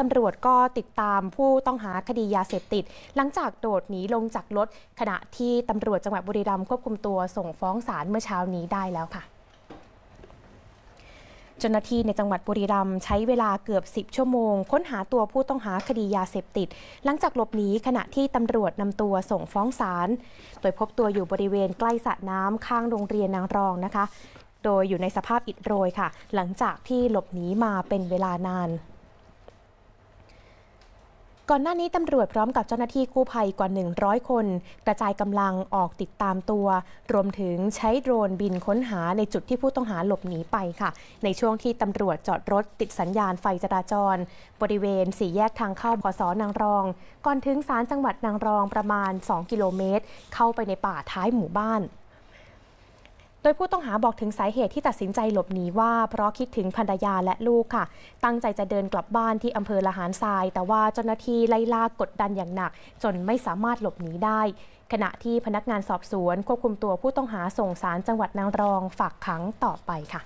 ตำรวจก็ติดตามผู้ต้องหาคดียาเสพติด หลังจากโดดหนีลงจากรถขณะที่ตำรวจจังหวัดบุรีรัมย์ควบคุมตัวส่งฟ้องศาลเมื่อเช้านี้ได้แล้วค่ะเจ้าหน้าที่ในจังหวัดบุรีรัมย์ใช้เวลาเกือบ10 ชั่วโมง ค้นหาตัวผู้ต้องหาคดียาเสพติด หลังจากหลบหนีขณะที่ตำรวจนำตัวส่งฟ้องศาลโดยพบตัวอยู่บริเวณใกล้สระน้ำข้างโรงเรียนนางรองนะคะ โดยอยู่ในสภาพอิดโรยค่ะ หลังจากที่หลบหนีมาเป็นเวลานานก่อนหน้านี้ตำรวจพร้อมกับเจ้าหน้าที่กู้ภัยกว่า 100 คน กระจายกำลังออกติดตามตัว รวมถึงใช้โดรนบินค้นหาในจุดที่ผู้ต้องหาหลบหนีไปค่ะ ในช่วงที่ตำรวจจอดรถติดสัญญาณไฟจราจร บริเวณสี่แยกทางเข้าบสนางรอง ก่อนถึงศาลจังหวัดนางรองประมาณ 2 กิโลเมตร เข้าไปในป่าท้ายหมู่บ้านดยผู้ต้องหาบอกถึงสาเหตุที่ตัดสินใจหลบหนีว่าเพราะคิดถึงภรรยาและลูกค่ะ ตั้งใจจะเดินกลับบ้านที่อำเภอละหารทราย แต่ว่าเจ้าหน้าที่ไล่ล่ากดดันอย่างหนัก จนไม่สามารถหลบหนีได้ ขณะที่พนักงานสอบสวน ควบคุมตัวผู้ต้องหาส่งสารจังหวัดนางรองฝากขังต่อไปค่ะ